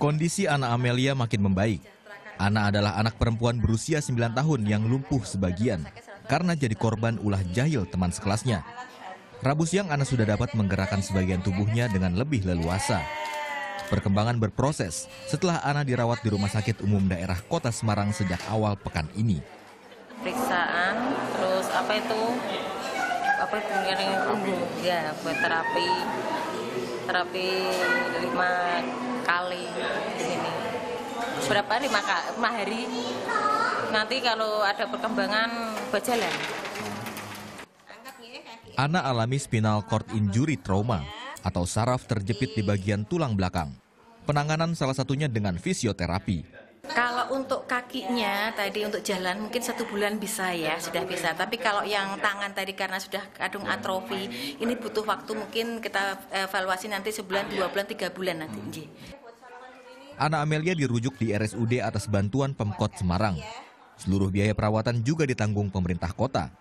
Kondisi anak Amelia makin membaik. Ana adalah anak perempuan berusia 9 tahun yang lumpuh sebagian karena jadi korban ulah jahil teman sekelasnya. Rabu siang Ana sudah dapat menggerakkan sebagian tubuhnya dengan lebih leluasa. Perkembangan berproses setelah Ana dirawat di Rumah Sakit Umum Daerah Kota Semarang sejak awal pekan ini. Periksaan, terus apa itu? Apa itu punggung? Ya, buat terapi. Terapi lima kali di sini berapa lima, lima hari nanti kalau ada perkembangan berjalan Anak alami spinal cord injury trauma atau saraf terjepit di bagian tulang belakang. Penanganan salah satunya dengan fisioterapi. Kalau untuk kakinya tadi untuk jalan mungkin satu bulan bisa ya sudah bisa. Tapi kalau yang tangan tadi karena sudah kadung atrofi ini butuh waktu mungkin kita eh, evaluasi nanti sebulan dua bulan tiga bulan nanti. Anak Amelia dirujuk di RSUD atas bantuan Pemkot Semarang. Seluruh biaya perawatan juga ditanggung pemerintah kota.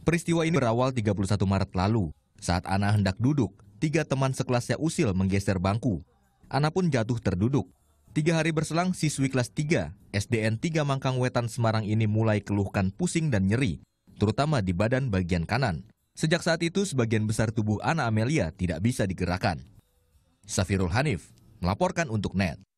Peristiwa ini berawal 31 Maret lalu. Saat Ana hendak duduk, tiga teman sekelasnya usil menggeser bangku. Ana pun jatuh terduduk. Tiga hari berselang, siswi kelas 3, SDN 3 Mangkang Wetan Semarang ini mulai keluhkan pusing dan nyeri, terutama di badan bagian kanan. Sejak saat itu, sebagian besar tubuh Ana Amelia tidak bisa digerakkan. Safirul Hanif, melaporkan untuk net